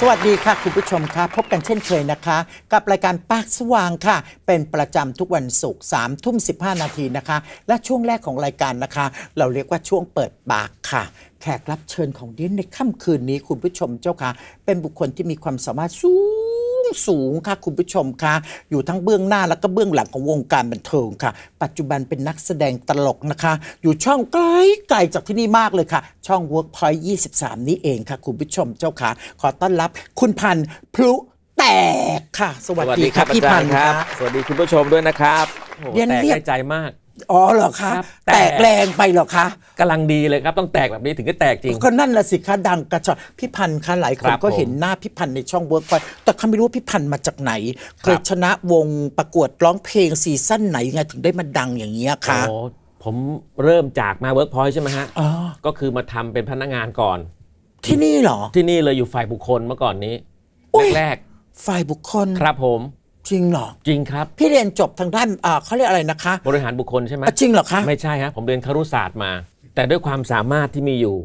สวัสดีค่ะ คุณผู้ชมค่ะ พบกันเช่นเคยนะคะ กับรายการปากสว่างค่ะ เป็นประจำทุกวันศุกร์สามทุ่มสิบห้านาทีนะคะ และช่วงแรกของรายการนะคะ เราเรียกว่าช่วงเปิดปากค่ะ แขกรับเชิญของเดนในค่ำคืนนี้ คุณผู้ชมเจ้าค่ะ เป็นบุคคลที่มีความสามารถสูสูงค่ะคุณผู้ชมค่ะอยู่ทั้งเบื้องหน้าแล้วก็เบื้องหลังของวงการบันเทิงค่ะ ปัจจุบันเป็นนักแสดงตลกนะคะ อยู่ช่องไกลไกลจากที่นี่มากเลยค่ะ ช่อง Workpoint 23 นี้เองค่ะ คุณผู้ชมเจ้าค่ะ ขอต้อนรับคุณพันธ์พลุแตกค่ะ สวัสดีครับพี่พันธ์ครับสวัสดีคุณผู้ชมด้วยนะครับแตกได้ใจมากอ๋อเหรอคะ แตกแรงไปเหรอคะกำลังดีเลยครับ ต้องแตกแบบนี้ถึงจะแตกจริงก็นั่นละสิคะดังกระชอนพี่พันธ์คะหลายคนก็เห็นหน้าพี่พันธ์ในช่องเวิร์กพอยแต่เขาไม่รู้พี่พันธ์มาจากไหนเคยชนะวงประกวดร้องเพลงซีซั่นไหนไงถึงได้มาดังอย่างเงี้ยคะผมเริ่มจากมาเวิร์กพอยใช่ไหมฮะก็คือมาทำเป็นพนักงานก่อนที่นี่เหรอที่นี่เลยอยู่ฝ่ายบุคคลเมื่อก่อนนี้แรกฝ่ายบุคคล ครับผมจริงเหรอจริงครับ พี่เรียนจบทางด้านเขาเรียกอะไรนะคะบริหารบุคคลใช่ไหมจริงเหรอคะไม่ใช่ครับผมเรียนครุศาสตร์มา แต่ด้วยความสามารถที่มีอยู่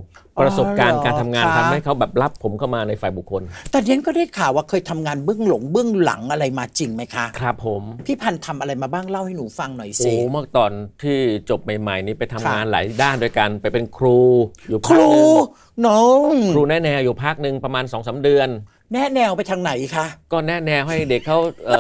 ประสบการณ์การทำงานทำทำให้เขาแบบรับผมเข้ามาในฝ่ายบุคคล แต่เรียนก็ได้ข่าวว่าเคยทำงานเบื้องหลงเบื้องหลังอะไรมาจริงไหมคะครับ ผมพี่พันธ์ทำอะไรมาบ้างเล่าให้หนูฟังหน่อยสิโอ้เมื่อตอนที่จบใหม่ ๆ นี้ไปทำงานหลายด้านด้วยกันไปเป็นครู อยู่ครูน้องครูแน่แนอยู่พักหนึ่งประมาณสองสาเดือนแนะแนวไปทางไหนคะ ก็แนะแนวให้เด็กเขา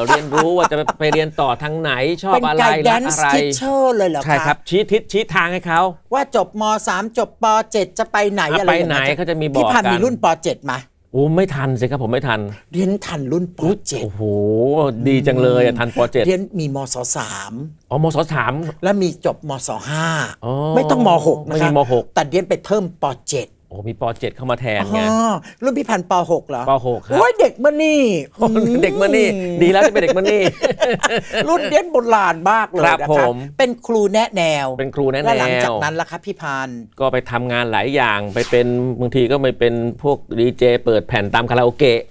เรียนรู้ว่าจะไปเรียนต่อทางไหน ชอบอะไรอะไรไป็นการแดนซ์ทิเชอร์เลยเหรอคะใช่ครับชี้ทิศชี้ทางให้เขาว่าจบม .3 จบป .7 จะไปไหนอะไรไปอไหนเีขาจะมีบอกกันธุ่กัมีรุ่นป .7 มาโอ้ไม่ทันสิครับผมไม่ทันเรียนทันรุ่นป .7 โอ้โหดีจังเลยทันปเจ็ดเรียนมีมศสามอ๋อมศสามแล้วมีจบมศห้าไม่ต้องมหกนะไม่มีคะมหกแต่เรียนไปเพิ่มปเจ็ดโอ้ มีป .7 เข้ามาแทนไงรุ่นพี่พันป .6 เหรอป .6 ครับโอ้ยเด็กมันนี่ เด็กมันนี่ ดีแล้วที่เป็นเด็กมันนี่ รุ่นเด่นโบราณมากเลยนะครับเป็นครูแนะแนวเป็นครูแนะแนวแลวหลังจากนั้นล่ะครับพี่พัน ก็ไปทำงานหลายอย่าง ไปเป็นบางทีก็ไปเป็นพวกดีเจเปิดแผ่นตามคาราโอเกะ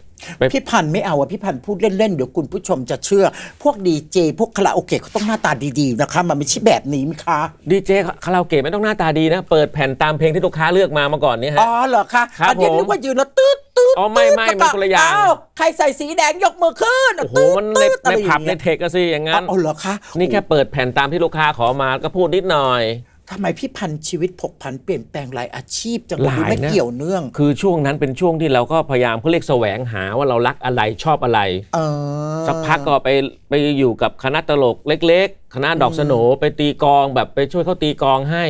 พี่พันธ์ไม่เอาอะพี่พันธ์พูดเล่นๆ เดี๋ยวคุณผู้ชมจะเชื่อ พวกดีเจพวกคาราโอเกะเขาต้องหน้าตาดีๆนะคะ มันไม่ใช่แบบนี้มั้ยคะดีเจคาราโอเกะไม่ต้องหน้าตาดีนะ เปิดแผ่นตามเพลงที่ลูกค้าเลือกมาเมื่อก่อนนี้ฮะอ๋อเหรอคะครับอันนี้นึกว่ายืนแล้วตืดตืดอ๋อไม่ไม่มันคนละอย่างใครใส่สีแดงยกมือขึ้นโอ้โหมัน็บในผับในเทคก็สิอย่างงั้นอ๋อเหรอคะนี่แค่เปิดแผ่นตามที่ลูกค้าขอมาก็พูดนิดหน่อยทำไมพี่พันชีวิตผกผันเปลี่ยนแปลงหลายอาชีพจังหลยไม่เกี่ยวเนื่อง คือช่วงนั้นเป็นช่วงที่เราก็พยายามเพื่อเรียกแสวงหาว่าเรารักอะไรชอบอะไรสักพักก็ไปไปอยู่กับคณะตลกเล็ก ๆ คณะดอกสนไปตีกองแบบไปช่วยเขาตีกองให้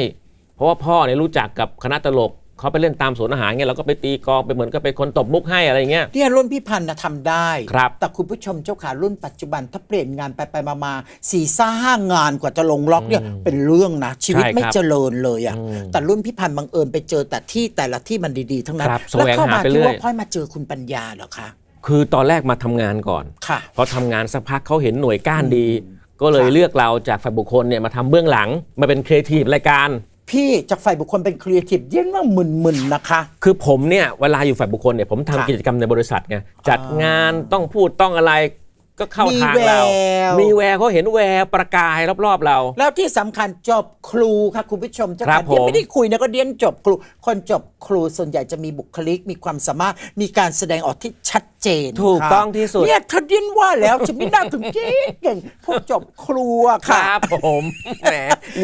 เพราะว่าพ่อเนี่ยรู้จักกับคณะตลกเขาไปเล่นตามสวนอาหารเงี้ยเราก็ไปตีกอง ไปเหมือนก็ไปคนตบมุกให้อะไรเงี้ยเนี่ยรุ่นพี่พันธ์นะทำได้ ครับแต่คุณผู้ชมเจ้าขารุ่นปัจจุบันถ้าเปลี่ยนงานไปไปมามาสี่ซ่าห้างานกว่าจะลงล็อกเนี่ยเป็นเรื่องนะ ชีวิตไม่เจริญเลยอ่ะแต่รุ่นพี่พันธ์บังเอิญไปเจอแต่ที่แต่ละที่มันดี ๆ ทั้งนั้นแล้วเข้ามาที่ว่าค่อยมาเจอคุณปัญญาเหรอคะคือตอนแรกมาทำงานก่อนค่ะพอทำงานสักพักเขาเห็นหน่วยก้านดี ก็เลยเลือกเราจากฝ่ายบุคคลเนี่ยมาทำเบื้องหลังมาเป็นครีเอทีฟรายการพี่จากฝ่ายบุคคลเป็นครีเอทีฟเย็่ว่ามึนๆ นะคะ คือผมเนี่ย เวลาอยู่ฝ่ายบุคคลเนี่ย ผมทำกิจกรรมในบริษัทไงจัดงานต้องพูดต้องอะไรก็เข้าทางเรามีแววเขาเห็นแววประกายรอบๆเรา แล้วที่สำคัญจบครูค่ะคุณผู้ชมจะาค่ะยังไม่ได้คุยนะก็เดียนจบครู คนจบครูส่วนใหญ่จะมีบุคลิกมีความสามารถมีการแสดงออกที่ชัดเจน ถูกต้องที่สุดเนี่ยเดีนว่าแล้วจะไม่น่าถึงเก่งเก่งพวกจบครูค่ะครับผมแหม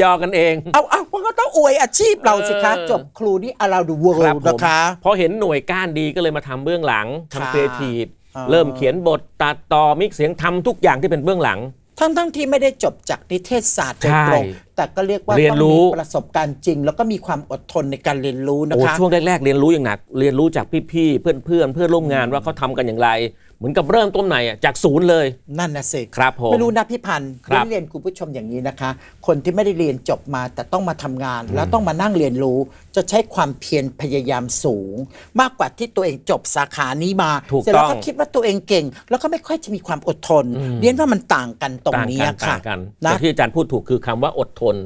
ยอกันเอง เอาเอามันก็ต้องอวยอาชีพเราสิคะจบครูนี่อาราดูเวิลดนะคะพอเห็นหน่วยก้านดีก็เลยมาทำเบื้องหลังทำรเอทีฟเริ่มเขียนบทตัดต่อมิกเสียงทำทุกอย่างที่เป็นเบื้องหลังทั้งทั้งที่ไม่ได้จบจากนิเทศศาสตร์โดยตรงแต่ก็เรียกว่าเรียนรู้ประสบการณ์จริง แล้วก็มีความอดทนในการเรียนรู้นะคะช่วงแรกๆเรียนรู้อย่างหนัก เรียนรู้จากพี่ๆเพื่อนๆเพื่อนร่วมงานว่าเขาทำกันอย่างไรเหมือนกับเริ่มต้นใหม่อ่ะจากศูนย์เลย นั่นนะสิครับผมไม่รู้นะพี่พันธ์ไม่เรียนคุณผู้ชมอย่างนี้นะคะ คนที่ไม่ได้เรียนจบมาแต่ต้องมาทำงาน แล้วต้องมานั่งเรียนรู้จะใช้ความเพียรพยายามสูง มากกว่าที่ตัวเองจบสาขานี้มาเสร็จแล้วก็คิดว่าตัวเองเก่ง แล้วก็ไม่ค่อยจะมีความอดทนเรียนว่ามันต่างกันตรงนี้ค่ะนะที่อาจารย์พูดถูกคือคำว่าอดทน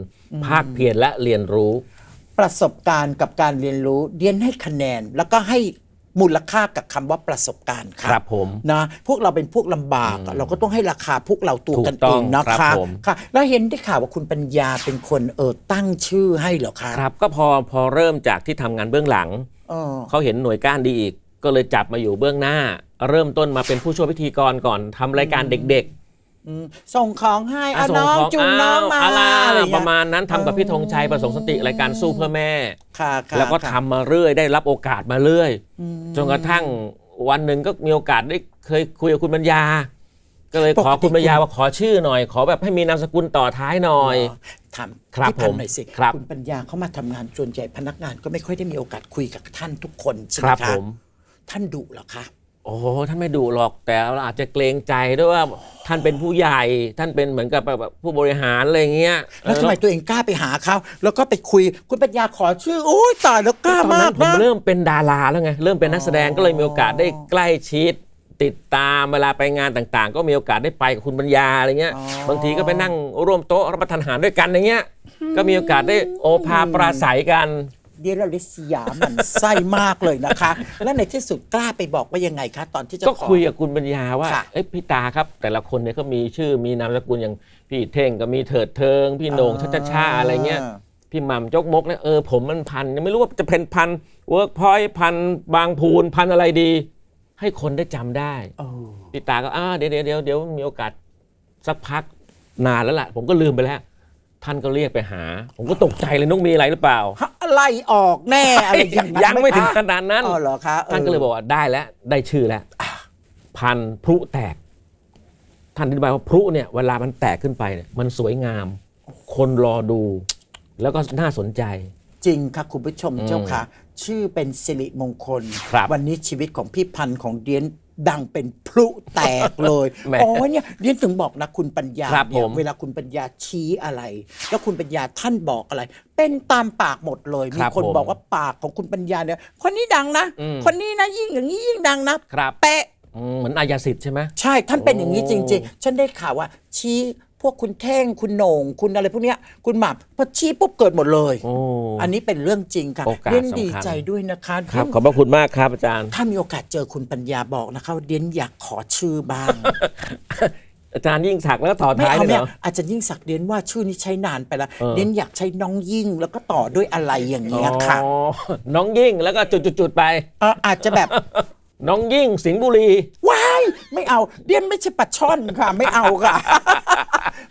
ภาคเพียรและเรียนรู้ ประสบการณ์กับการเรียนรู้เรียนให้คะแนนแล้วก็ให้มูลค่ากับคำว่าประสบการณ์ครับผมนะพวกเราเป็นพวกลำบากเราก็ต้องให้ราคาพวกเราตัวกันเองนะคะค่ะแล้วเห็นได้ข่าวว่าคุณปัญญาเป็นคนเออตั้งชื่อให้เหรอครับครับ ก็พอ พอเริ่มจากที่ทำงานเบื้องหลัง เขาเห็นหน่วยก้านดีอีก ก็เลยจับมาอยู่เบื้องหน้า เริ่มต้นมาเป็นผู้ช่วยพิธีกรก่อนทำรายการเด็กส่งของให้อาน้องจูงน้องมาอะไรประมาณนั้นทำกับพี่ธงชัยประสงค์สติรายการสู้เพื่อแม่แล้วก็ทำมาเรื่อยได้รับโอกาสมาเรื่อย จนกระทั่งวันหนึ่งก็มีโอกาสได้เคยคุยกับคุณปัญญา ก็เลยขอคุณปัญญาว่าขอชื่อหน่อย ขอแบบให้มีนามสกุลต่อท้ายหน่อยทำคที่ผมานหน่อสิคุณปัญญาเขามาทำงานส่วนใหญ่พนักงานก็ไม่ค่อยได้มีโอกาสคุยกับท่านทุกคนใช่ไหมครับท่านดุหรอคะโอ้ ท่านไม่ดุหรอกแต่เราอาจจะเกรงใจด้วยว่าท่านเป็นผู้ใหญ่ท่านเป็นเหมือนกับแบบผู้บริหารอะไรเงี้ยแล้วทำไมตัวเองกล้าไปหาเขาแล้วก็ไปคุยคุณปัญญาขอชื่อโอ้ยตายแล้วกล้ามากผมเริ่มเป็นดาราแล้วไง เริ่มเป็นนักแสดงก็เลยมีโอกาสได้ใกล้ชิด ติดตามเวลาไปงานต่างๆ ก็มีโอกาสได้ไปกับคุณปัญญาอะไรเงี้ยบางทีก็ไปนั่งร่วมโต๊ะรับประทานอาหารด้วยกันอย่างเงี้ยก็มีโอกาสได้โอภาปราศัยกันเดี๋ยวเราได้สยามมันไส้มากเลยนะคะ และในที่สุดกล้าไปบอกว่ายังไงคะ ตอนที่จะก็คุยกับคุณปัญญาว่าเอ้ยพี่ตาครับ แต่ละคนเนี่ยก็มีชื่อมีนามสกุลอย่าง พี่เท่งก็มีเถิดเทิง พี่โหน่งชัชชาอะไรเงี้ยพี่หม่ำจกมกเนี่ยเออผมมันพันยังไม่รู้ว่าจะเป็นพันเวิร์กพอย์พันบางพูนพันอะไรดี ให้คนได้จำได้พี่ตาก็อ่าเดี๋ยวเดี๋ยวเดี๋ยวมีโอกาสสักพักนานแล้วล่ะ ผมก็ลืมไปแล้วท่านก็เรียกไปหา ผมก็ตกใจเลยน้องมีอะไรหรือเปล่าไล่ออกแน่อะไรอย่างนั้นยังไม่ถึงขนาดนั้น อ๋อเหรอคะท่านก็เลยบอกว่าได้แล้วได้ชื่อแล้วพันพลุแตก ท่านอธิบายว่าพลุเนี่ย เวลามันแตกขึ้นไปเนี่ยมันสวยงาม คนรอดู แล้วก็น่าสนใจ จริงค่ะคุณผู้ชมเจ้าค่ะชื่อเป็น สิริมงคลวันนี้ชีวิตของพี่พันของเดียนดังเป็นพลุแตกเลยอ๋อเนี่ยเรียนถึงบอกนะคุณปัญญาเนี่ยเวลาคุณปัญญาชี้อะไร แล้วคุณปัญญาท่านบอกอะไร เป็นตามปากหมดเลย มีคนบอกว่าปากของคุณปัญญาเนี่ยคนนี้ดังนะ คนนี้นะยิ่งอย่างนี้ยิ่งดังนะเป๊ะเหมือนอายาสิทธิ์ใช่ไหมใช่ ท่านเป็นอย่างนี้จริง ๆ ฉันได้ข่าวว่าชี้พวกคุณเท่งคุณโหน่งคุณอะไรพวกเนี้ยคุณหมับพอชี้ปุ๊บเกิดหมดเลยออันนี้เป็นเรื่องจริงค่ะโอกาสเดียนดีสำคัญใจด้วยนะคะ ครับขอบพระคุณมากครับอาจารย์ ถ้ามีโอกาสเจอคุณปัญญาบอกนะคะเดียนอยากขอชื่อบ้าง อาจารย์ยิ่งศักดิ์แล้วต่อท้ายเนาะลยเนอาจารย์ยิ่งศักดิ์เดนว่าชื่อนี้ใช้นานไปแล้ว เดอดนอยากใช้น้องยิ่งแล้วก็ต่อด้วยอะไรอย่างเงี้ยค่ะ น้องยิ่งแล้วก็จุดๆไปออาจจะแบบน้องยิ่งสิงห์บุรีว้าไม่เอาเดียนไม่ใช่ปัดช่อนค่ะ ไม่เอาค่ะ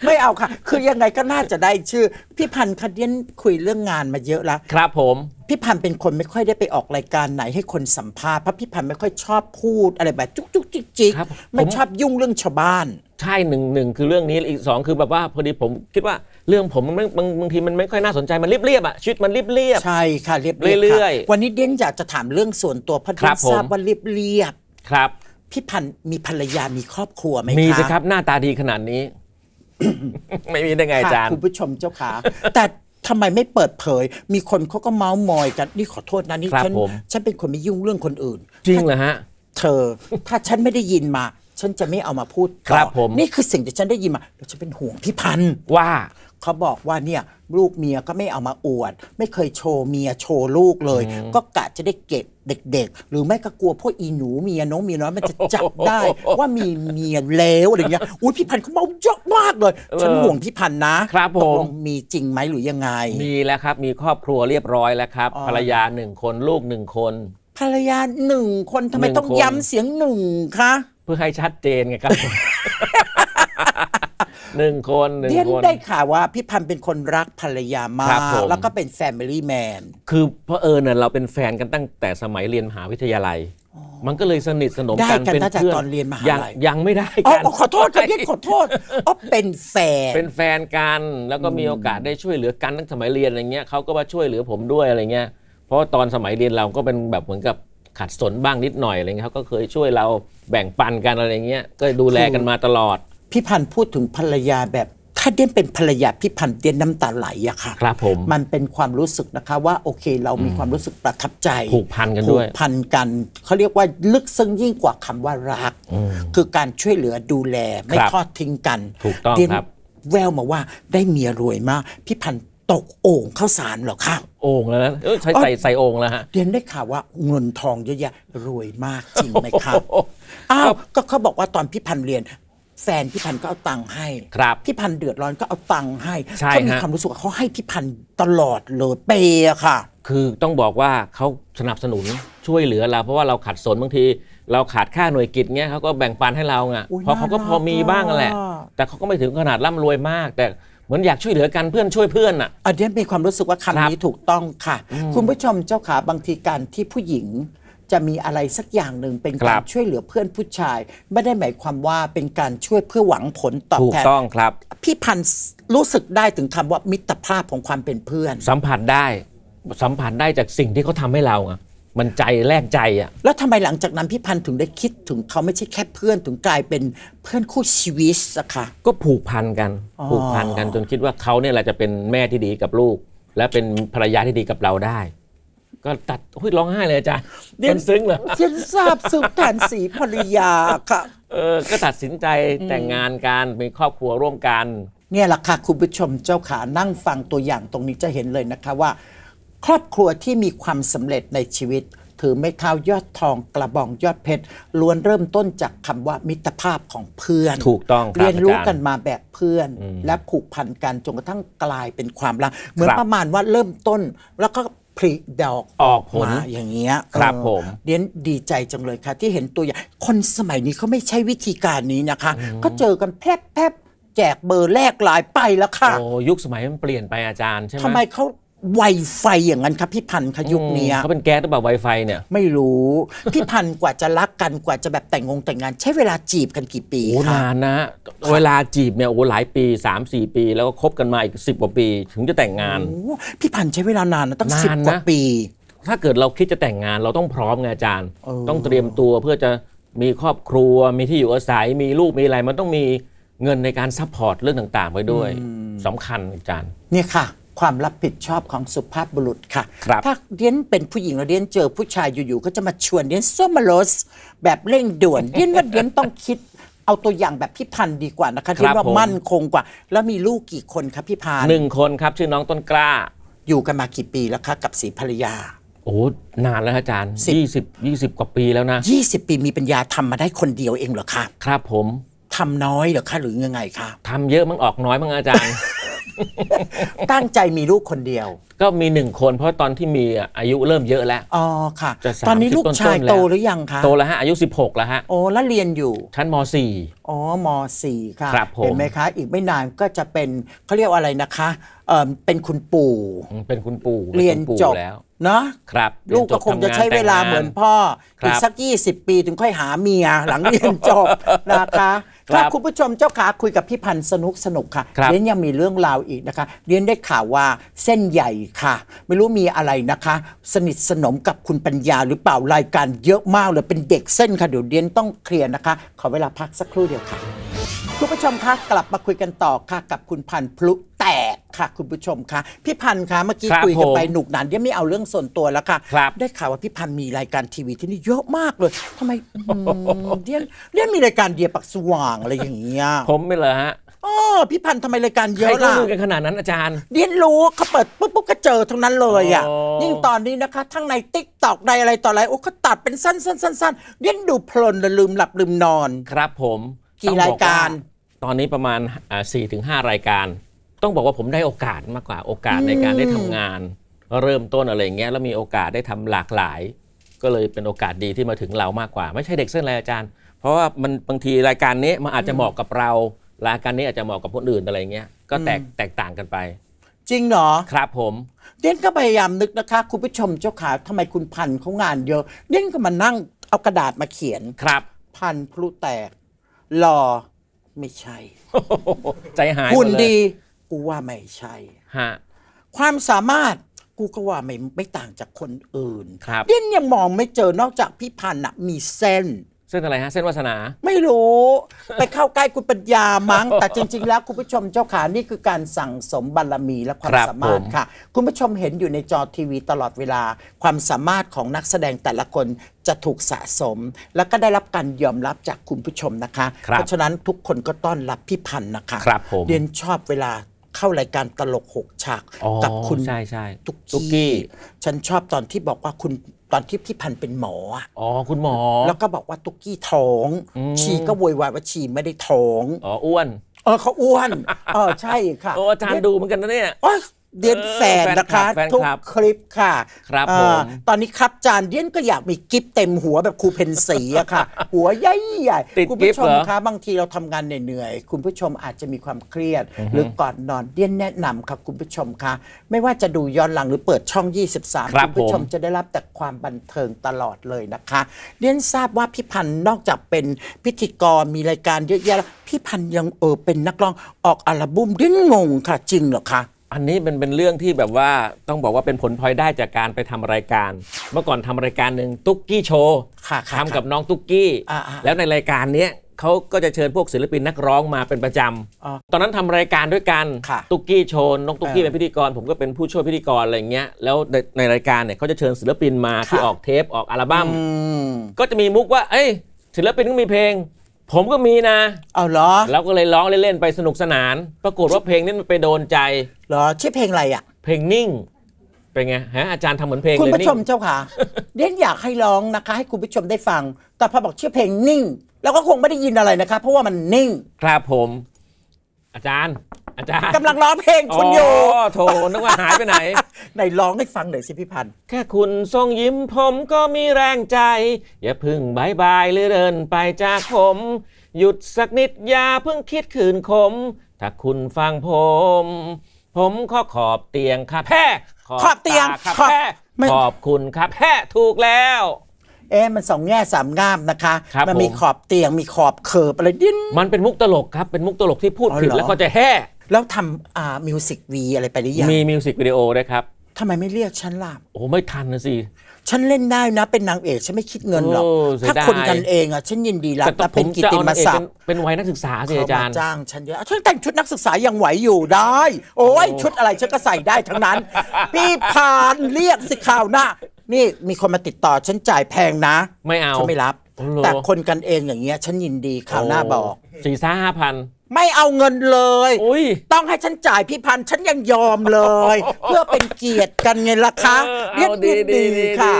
ไม่เอาค่ะ คือยังไงก็น่าจะได้ชื่อพี่พันธ์คะเดียนคุยเรื่องงานมาเยอะแล้วครับผมพี่พันธ์เป็นคนไม่ค่อยได้ไปออกรายการไหนให้คนสัมภาษณ์เพราะพี่พันธ์ไม่ค่อยชอบพูดอะไรแบบจุกจุกจิกจิกไม่ชอบยุ่งเรื่องชาวบ้านใช่หนึ่งหนึ่งคือเรื่องนี้อีกสองคือแบบว่าพอดีผม คิดว่าเรื่องผมมันบางบางทีมันไม่ค่อยน่าสนใจมันเรียบเรียบอะชีวิตมันเรียบเรียบใช่ค่ะเรียบรค่ะเรื่อยวันนี้เดียนอยากจะถามเรื่องส่วนตัวพอดีนทราบว่าเรียบเรียบครับพี่พันธ์มีภรรยา มีครอบครัวไหมคะมีสิครับ หน้าตาดีขนาดนี้ไม่มีได้ไงอาจารย์คุณผู้ชมเจ้าขาแต่ทำไมไม่เปิดเผย มีคนเขาก็เมาส์มอยกันนี่ขอโทษนะนี่ ฉันฉันเป็นคนไม่ยุ่งเรื่องคนอื่น จริงเหรอฮะ เธอ ถ้าฉันไม่ได้ยินมา ฉันจะไม่เอามาพูดครับผมนี่คือสิ่งที่ฉันได้ยินมาแล้วฉันเป็นห่วงพี่พันว่าเขาบอกว่าเนี่ยลูกเมียก็ไม่เอามาอวด ไม่เคยโชว์ เมียโชว์ลูกเลย ก็กะจะได้เก็บเด็ก ๆ หรือไม่ก็กลัวพวกอีหนูเมียน้อง เมียน้อย มันจะจับได้ ว่ามีเมียแล้วอะไรเงี้ยอุ้ยพี่พันธ์เขาเมาเยอะมากเลยฉันห่วงพี่พันธ์นะครับผมมีจริงไหมหรือยังไง มีแล้วครับ มีครอบครัวเรียบร้อยแล้วครับ ภรรยาหนึ่งคนลูกหนึ่งคน ภรรยาหนึ่งคนทำไมต้องย้ำเสียงหนึ่งคะเพื่อให้ชัดเจนไงครับหนึ่งคนหนึ่งเรียนคนได้ข่าวว่าพี่พันธ์เป็นคนรักภรรยามากแล้วก็เป็นแฟมิลี่แมนคือเพราะเอิญน่เราเป็นแฟนกันตั้งแต่สมัยเรียนมหาวิทยาลัย มันก็เลยสนิทสนมกันเป็นเพื่อนตอนเรียนมหาลัยยังไม่ได้กันขอโทษครับพี่ขอโทษอ๋อเป็นแฟนเป็นแฟนกันแล้วก็มีโอกาสได้ช่วยเหลือกันตั้งสมัยเรียนอะไรเงี้ยเขาก็มาช่วยเหลือผมด้วยอะไรเงี้ยเพราะว่าตอนสมัยเรียนเราก็เป็นแบบเหมือนกับขัดสนบ้างนิดหน่อยอะไรเงี้ยเขาก็เคยช่วยเราแบ่งปันกันอะไรเงี้ยก็ดูแลกันมาตลอดพี่พันธ์พูดถึงภรรยาแบบถ้าเดนเป็นภรรยาพี่พันธ์เดนน้ำตาไหลอะค่ะครับผมมันเป็นความรู้สึกนะคะ ว่าโอเคเรามีความรู้สึกประทับใจ ผูกพันกันด้วยผูกพันกันเขาเรียกว่าลึกซึ้งยิ่งกว่าคำว่ารัก คือการช่วยเหลือดูแลไม่ทอดทิ้งกันถูกต้องครับ แววมาว่าได้เมียรวยมากพี่พันธ์ตกโอ่งข้าวสารหรอคะโอ่งแล้วนะใช้ใส่ใส่โอ่งแล้วฮะเรียนได้ข่าวว่าเงินทองเยอะแยะรวยมากจริงไหมครับอ้าวก็เขาบอกว่าตอนพี่พันเรียนแฟนพี่พันธ์ก็เอาตังค์ให้ครับพี่พันธ์เดือดร้อนก็เอาตังค์ให้เขามีความรู้สึกเขาให้พี่พันธ์ตลอดเลยเปย์อะค่ะ คือต้องบอกว่าเขาสนับสนุนช่วยเหลือเราเพราะว่าเราขัดสนบางที เราขาดค่าหน่วยกิจเงี้ยเขาก็แบ่งปันให้เราไงพอเขาก็พอมีบ้างแหละ แต่เขาก็ไม่ถึงขนาดร่ำรวยมาก แต่เหมือนอยากช่วยเหลือกันเพื่อนช่วยเพื่อนอ่ะอันนี้มีความรู้สึกว่าคำนี้ถูกต้องค่ะ คุณผู้ชมเจ้าขาบางทีการที่ผู้หญิงจะมีอะไรสักอย่างหนึ่งเป็นการช่วยเหลือเพื่อนผู้ชาย ไม่ได้หมายความว่าเป็นการช่วยเพื่อหวังผลตอบถูกแทนต้องครับ พี่พันธ์รู้สึกได้ถึงคำว่ามิตรภาพของความเป็นเพื่อน สัมผัสได้สัมผัสได้จากสิ่งที่เขาทำให้เราอะมันใจแลกใจอ่ะแล้วทำไมหลังจากนั้นพี่พันธุ์ถึงได้คิดถึงเขาไม่ใช่แค่เพื่อนถึงกลายเป็นเพื่อนคู่ชีวิตอะคะก็ผูกพันกัน ผูกพันกัน จนคิดว่าเขาเนี่ยแหละจะเป็นแม่ที่ดีกับลูก และเป็นภรรยาที่ดีกับเราได้ก็ตัดหุ้ย ร้องไห้เลยอาจารย์เดินซึ้งเลยเรียนทราบซึ้งแทนสีภรรยาค่ะเออก็ตัดสินใจแต่งงานกัน มีครอบครัวร่วมกัน เนี่ยแหละค่ะ คุณผู้ชมเจ้าขา นั่งฟังตัวอย่างตรงนี้จะเห็นเลยนะคะว่าครอบครัวที่มีความสำเร็จในชีวิต ถือไม่เท้ายอดทองกระบอง ยอดเพชรล้วนเริ่มต้นจากคำว่ามิตรภาพของเพื่อนถูกต้องเรียนรู้กันมาแบบเพื่อน และผูกพันกันจนกระทั่งกลายเป็นความรักเหมือนประมาณว่าเริ่มต้นแล้วก็ผลิดอกออกผลมาอย่างเงี้ยครับผมเดียนดีใจจังเลยค่ะที่เห็นตัวอย่าง คนสมัยนี้เขาไม่ใช้วิธีการนี้นะคะ ก็เจอกันแพรบแจกเบอร์แลกหลายไปแล้วค่ะ โอ้ยุคสมัยมันเปลี่ยนไปอาจารย์ใช่ไหมทำไมเขาไวไฟอย่างนั้นครับพี่พันธ์ขยุคนี้เขาเป็นแก๊สหรือเปล่าไวไฟเนี่ย ไม่รู้พี่พันธ์กว่าจะรักกันกว่าจะแบบแต่งงงแต่งงานใช้เวลาจีบกันกี่ปีโอ้นานนะ เวลาจีบเนี่ยโอ้หลายปี3-4ปี แล้วก็คบกันมาอีก10กว่าปี ถึงจะแต่งงานพี่พันธ์ใช้เวลานานนะตั้งสิบกว่าปี ถ้าเกิดเราคิดจะแต่งงานเราต้องพร้อมไงอาจารย์ ต้องเตรียมตัวเพื่อจะมีครอบครัวมีที่อยู่อาศัยมีลูกมีอะไรมันต้องมีเงินในการซัพพอร์ตเรื่องต่างๆไปด้วยสำคัญอาจารย์ เนี่ยค่ะความรับผิดชอบของสุภาพบุรุษค่ะ ครับถ้าเดียนเป็นผู้หญิงแล้วเดียนเจอผู้ชายอยู่ๆก็จะมาชวนเดียนโ้มาโลสแบบเร่งด่วนเดียนว่าเดียนต้องคิด เอาตัวอย่างแบบพี่พันธ์ดีกว่านะคะที่ว่า มั่นคงกว่า แล้วมีลูกกี่คนครับพี่พันธ์หนึ่งคนครับ ชื่อน้องต้นกล้า อยู่กันมากี่ปีแล้วคะกับสีภรรยา โอ้ นานแล้วอาจารย์20 20 กว่าปีแล้วนะ 20 ปีมีปัญญาทำมาได้คนเดียวเองเหรอคะครับผมทำน้อยเหรอคะหรือยังไงคะทำเยอะมั่งออกน้อยมั่งอาจารย์ตั้งใจมีลูกคนเดียว ก็มีหนึ่งคนเพราะตอนที่มีอายุเริ่มเยอะแล้ว อ๋อค่ะ ตอนนี้ลูกชายโตหรือยังคะ โตแล้วฮะ อายุ 16 แล้วฮะโอ้แล้วเรียนอยู่ชั้นม4อ๋อมสี่ค่ะครับผมเห็นไหมคะ อีกไม่นานก็จะเป็นเขาเรียกว่าอะไรนะคะเออเป็นคุณปู่เป็นคุณปู่เรียนปู่แล้วเนาะครับ ลูกก็คงจะใช้เวลาเหมือนพ่ออีกสัก 20 ปีถึงค่อยหาเมียหลังเรียนจบ นะคะครับคุณผู้ชมเจ้าขาคุยกับพี่พันธ์สนุกสนุกค่ะเรียนยังมีเรื่องราวอีกนะคะเรียนได้ข่าวว่าเส้นใหญ่ค่ะ ไม่รู้มีอะไรนะคะ สนิทสนมกับคุณปัญญาหรือเปล่ารายการเยอะมากเลยเป็นเด็กเส้นค่ะ เดี๋ยวเรียนต้องเคลียร์นะคะ ขอเวลาพักสักครู่เดียวค่ะคุณผู้ชมคะกลับมาคุยกันต่อค่ะกับคุณพันธ์พลุแตกค่ะคุณผู้ชมคะพี่พันธ์คะเมื่อกี้คคุยกันไปหนุกหนานเดี๋ยวไม่เอาเรื่องส่วนตัวแล้วค่ะได้ข่าวว่าพี่พันธ์มีรายการทีวีที่นี่เยอะมากเลยทำไมเดียนเดียนมีรายการเดียปักสว่างอะไรอย่างเงี้ยผมไม่เหรอฮะอ๋อพี่พันธ์ทำไมรายการเยอะล่ะใครรู้กันขนาดนั้นอาจารย์เดียนรู้เขาเปิดปุ๊บปุ๊บก็เจอทั้งนั้นเลยอ่ะยิ่งตอนนี้นะคะ ทั้งในติ๊กตอกในอะไรต่ออะไรโอ้เขาตัดเป็นสั้นสั้นสั้นสั้นเดียนดูพลนลลืมหลับลืมนอนครับผม กี่รายการ ตอนนี้ประมาณสี่ถึงห้ารายการต้องบอกว่าผมได้โอกาสมากกว่า โอกาสในการได้ทำงาน เริ่มต้นอะไรเงี้ย แล้วมีโอกาสได้ทำหลากหลาย ก็เลยเป็นโอกาสดีที่มาถึงเรามากกว่าไม่ใช่เด็กเส้นลายอาจารย์ เพราะว่ามัน บางทีรายการนี้มันอาจจะเหมาะกับเรารายการนี้อาจจะเหมาะกับคนอื่นอะไรเงี้ยก็แตกแตกต่างกันไป จริงเหรอครับผมเด่นก็พยายามนึกนะคะคุณผู้ชมเจ้าขาทำไมคุณพันเขางานเยอะเด่นก็มานั่งเอากระดาษมาเขียนครับ พันพลุแตกหล่อไม่ใช่ ใจหายหุ่นดีกูว่าไม่ใช่ฮะความสามารถกูก็ว่าไม่ไม่ต่างจากคนอื่นครับเด่นยังมองไม่เจอนอกจากพี่พันธ์น่ะมีเส้นเส้นอะไรฮะเส้นวาสนาไม่รู้ ไปเข้าใกล้คุณปัญญามั้งแต่จริง ๆแล้วคุณผู้ชมเจ้าขานี่คือการสั่งสมบารมีและความสามารถค่ะคุณผู้ชมเห็นอยู่ในจอทีวีตลอดเวลาความสามารถของนักแสดงแต่ละคนจะถูกสะสม แล้วก็ได้รับการยอมรับจากคุณผู้ชมนะคะคเพราะฉะนั้นทุกคนก็ต้อนรับพี่พันธ์นะคะครับผมเดียนชอบเวลาเข้ารายการตลกหกฉากกับคุณใช่ใช่ตุ๊กกี้ ฉันชอบตอนที่บอกว่าคุณตอนที่พี่พันเป็นหมออ๋อ คุณหมอแล้วก็บอกว่า ตุ๊กกี้ท้อง ชีก็โวยวายว่าชีไม่ได้ท้องอ๋ออ้วนเออเขาอ้วนเออใช่ค่ะโอ้อาจารย์ดูเหมือนกันนะเนี่ยเดียนแฟน นะคะคทุกคลิปค่ะ ครับผม ตอนนี้ครับจานเดียนก็อยากมีกิฟเต็มหัวแบบครูเพนสีอะค่ะ หัวใหญ่ใหญ่คุณผู้ชมคะบางทีเราทำงานเหนื่อยๆ คุณผู้ชมอาจจะมีความเครียด หรือก่อนนอนเดียนแนะนำคับ คุณผู้ชมคะไม่ว่าจะดูย้อนหลังหรือเปิดช่อง 23คุณผู้ชมจะได้รับแต่ความบันเทิงตลอดเลยนะคะเดียนทราบว่าพี่พันธ์นอกจากเป็นพิธีกรมีรายการเยอะแยะพี่พันธ์ยังเออเป็นนักร้องออกอัลบั้มเดียนงงค่ะจริงเหรอคะอันนี้เป็นเป็นเรื่องที่แบบว่าต้องบอกว่าเป็นผลพลอยได้จากการไปทำรายการ เมื่อก่อนทำรายการหนึ่งตุ๊กกี้โชว์ทำกับน้องตุ๊กกี้แล้วในรายการเนี้ยเขาก็จะเชิญพวกศิลปินนักร้องมาเป็นประจำตอนนั้นทำรายการด้วยกันตุ๊กกี้โชว์น้องตุ๊กกี้เป็นพิธีกร ผมก็เป็นผู้ช่วยพิธีกรอะไรเงี้ยแล้วในรายการเนี่ยเขาจะเชิญศิลปินมาที่ออกเทปออกอัลบั้มก็จะมีมุกว่า เอ้ยศิลปินก็มีเพลงผมก็มีนะเอาเหรอเราก็เลยร้องเล่นๆไปสนุกสนาน ปรากฏว่าเพลงนี้มันไปโดนใจ เหรอ ชื่อเพลงอะไรอ่ะ เพลงนิ่ง เป็นไงฮะอาจารย์ทำเหมือนเพลงคุณผู้ชมเจ้าค่ะเด่นอยากให้ร้องนะคะให้คุณผู้ชมได้ฟัง แต่พอบอกชื่อเพลงนิ่งเราก็คงไม่ได้ยินอะไรนะคะเพราะว่ามันนิ่ง ครับผม อาจารย์าจารย์กำลังร้องเพลงคุณอยู่อ้โถนึกว่าหายไปไหน ในร้องให้ฟังหน่อยสิพี่พันธ์ แค่คุณทรงยิ้มผมก็มีแรงใจ อย่าพึ่งบายบายหรือเดินไปจากผม หยุดสักนิดอย่าเพิ่งคิดคืนคม ถ้าคุณฟังผม ผมขอขอบเตียงครับ แพ้ขอบเตียงครับ แพ้ขอบคุณครับ แพ้ถูกแล้ว เอ๊ะมันสองแง่สามงามนะคะ มันมีขอบเตียงมีขอบเคิบอะไรดิ้น มันเป็นมุกตลกครับ เป็นมุกตลกที่พูดผิดแล้วก็จะแห่แล้วทำอ่ามิวสิกวีอะไรไปหรือยังมีมิวสิกวิดีโอด้ครับทำไมไม่เรียกฉันล่ะโอ้ไม่ทันนะสิฉันเล่นได้นะ เป็นนางเอกฉันไม่คิดเงินหรอกถ้าคนกันเองอ่ะฉันยินดีรับแต่ผเป็มนกิติมาศักเป็นดิ์เป็นวัยนักศึกษาสิอาจารย์จ้างฉันเยอะฉันแต่งชุดนักศึกษา ยังไหวอยู่ได้ โอ้ยชุดอะไรฉันก็ใส่ได้ทั้งนั้นพี่พานเรียกสิข่าวหน้านี่มีคนมาติดต่อฉันจ่ายแพงนะ ไม่เอาฉันไม่รับ แต่คนกันเองอย่างเงี้ย ฉันยินดีข่าวหน้าบอกสี่ห้าพันไม่เอาเงินเลยอุยต้องให้ฉันจ่ายพี่พันฉันยังยอมเลย เพื่อเป็นเกียรติกันไงล่ะคะเรียกดีดีค่ะ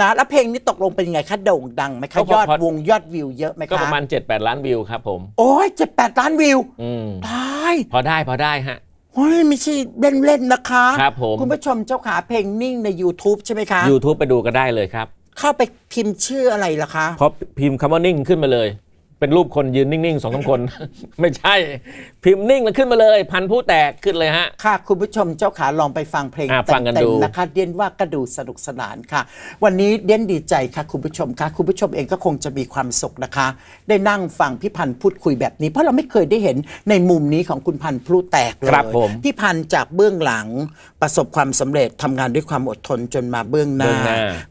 นะแล้วเพลงนี้ตกลงเป็นยังไงคะโด่งดังไหมคะ ยอดวงยอดวิวเยอะไหมก็ประมาณ7ดล้านวิวครับผมโอ้ยเจ็ดแปดล้านวิวอืมได้พอได้พอได้ฮะโอ้ยไม่ใช่เล่นๆนะคะครับผมคุณผู้ชมเจ้าขาเพลงนิ่งใน YouTube ใช่ไหมคะ YouTube ไปดูก็ได้เลยครับ เข้าไปพิมพ์ชื่ออะไรล่ะคะพอพิมพ์คำว่านิ่งขึ้นมาเลยเป็นรูปคนยืนนิ่งๆสองสาคน ไม่ใช่ พิมพ์นิ่งแล้วขึ้นมาเลย พันผู้แตกขึ้นเลยฮะค่ะคุณผู้ชมเจ้าขา ลองไปฟังเพลงเต็มๆนะคะเดียนว่ากระดูสนุกสนานค่ะ วันนี้เดียนดีใจค่ะคุณผู้ชมค่ะคุณผู้ชมเองก็คงจะมีความสุขนะคะ ได้นั่งฟังพี่พันธ์พูดคุยแบบนี้เพราะเราไม่เคยได้เห็นในมุมนี้ของคุณพันธ์พลูแตกเลยพี่พันธ์จากเบื้องหลัง ประสบความสำเร็จทำงานด้วยความอดทนจนมาเบื้องหน้า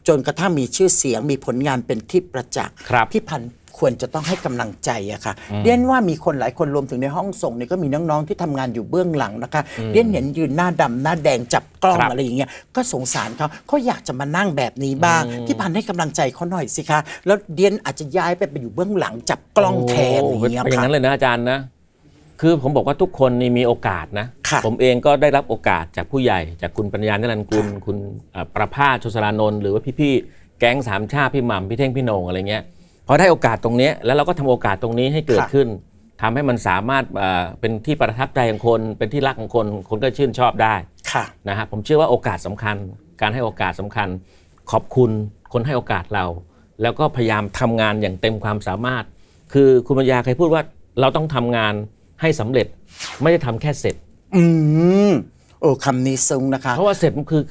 จนกระทั่งมีชื่อเสียงมีผลงานเป็นที่ประจักษ์พี่พันธ์ควรจะต้องให้กำลังใจอะค่ะเรียนว่ามีคนหลายคนรวมถึงในห้องส่งเนี่ยก็มีน้อง ๆ ที่ทำงานอยู่เบื้องหลังนะคะเรียนเห็นยืนหน้าดำหน้าแดงจับกล้องอะไรอย่างเงี้ย ก็สงสารเขาเขาอยากจะมานั่งแบบนี้บ้างที่พันให้กำลังใจเขาหน่อยสิคะ แล้วเดียนอาจจะย้ายไปไปอยู่เบื้องหลังจับกล้องแทนอย่างเงี้ยค่ะอย่างนั้นเลยนะ อาจารย์นะ คือผมบอกว่าทุกคนนี่มีโอกาสนะ ผมเองก็ได้รับโอกาสจากผู้ใหญ่ จากคุณปัญญาณนันกุลคุณประภาชชสรานนท์ หรือว่าพี่ๆแก๊งสามชาติพี่หม่ำพี่เท่งพี่โหน่งอะไรเงี้ยพอได้โอกาสตรงนี้แล้วเราก็ทำโอกาสตรงนี้ให้เกิดขึ้น ทำให้มันสามารถเป็นที่ประทับใจของคนเป็นที่รักของคนคนก็ชื่นชอบได้ะนะฮะผมเชื่อว่าโอกาสสำคัญ การให้โอกาสสำคัญขอบคุณคนให้โอกาสเรา แล้วก็พยายามทำงานอย่างเต็มความสามารถ คือคุณปัญญาเคยพูดว่าเราต้องทำงานให้สำเร็จ ไม่ได้ทำแค่เสร็จ อืมโอ้คำนี้ซึ้งนะคะเพราะว่าเสร็จมันคือ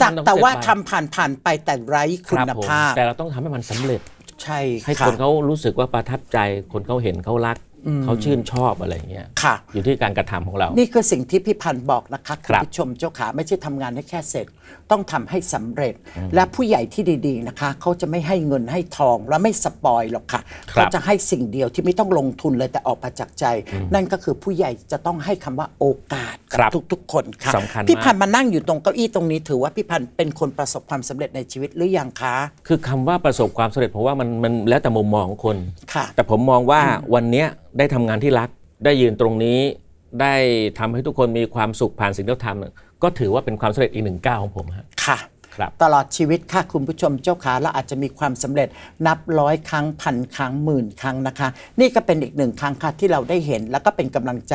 สักแต่ว่าทำผ่านผ่านไปแต่ไร้คุณภาพแต่เราต้องทำให้มันสำเร็จใช่ให้คนเขารู้สึกว่าประทับใจ คนเขาเห็นเขารักเขาชื่นชอบอะไรเงี้ย ค่ะ อยู่ที่การกระทำของเรา นี่คือสิ่งที่พี่พันธ์บอกนะคะคุณผู้ชมเจ้าขา ไม่ใช่ทำงานให้แค่เสร็จต้องทำให้สำเร็จและผู้ใหญ่ที่ดีๆนะคะ เขาจะไม่ให้เงินให้ทองและไม่สปอยหรอกค่ะเขาจะให้สิ่งเดียวที่ไม่ต้องลงทุนเลยแต่ออกมาจากใจ นั่นก็คือผู้ใหญ่จะต้องให้คำว่าโอกาสทุกๆ คนค่ะพี่พันมานั่งอยู่ตรงเก้าอี้ตรงนี้ถือว่าพี่พันเป็นคนประสบความสำเร็จในชีวิตหรือยังคะคือคำว่าประสบความสำเร็จเพราะว่ามันมันแล้วแต่มุมมองของคนคแต่ผมมองว่าวันนี้ได้ทำงานที่รักได้ยืนตรงนี้ ได้ทำให้ทุกคนมีความสุขผ่านสิ่งที่เราทำก็ถือว่าเป็นความสำเร็จอีกหนึ่งก้าวของผมฮะ ค่ะครับตลอดชีวิตค่ะคุณผู้ชมเจ้าขาเราอาจจะมีความสำเร็จนับร้อยครั้งพันครั้งหมื่นครั้งนะคะ นี่ก็เป็นอีกหนึ่งครั้งค่ะที่เราได้เห็น แล้วก็เป็นกำลังใจ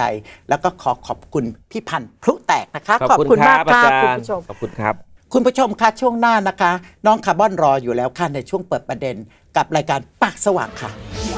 แล้วก็ขอขอบคุณพี่พันธ์พลุแตกนะคะขอบคุณมากค่ะคุณผู้ชมขอบคุณครับ คุณผู้ชมค่ะช่วงหน้านะคะ น้องคาร์บอนรออยู่แล้วค่ะในช่วงเปิดประเด็นกับรายการปากสว่างค่ะ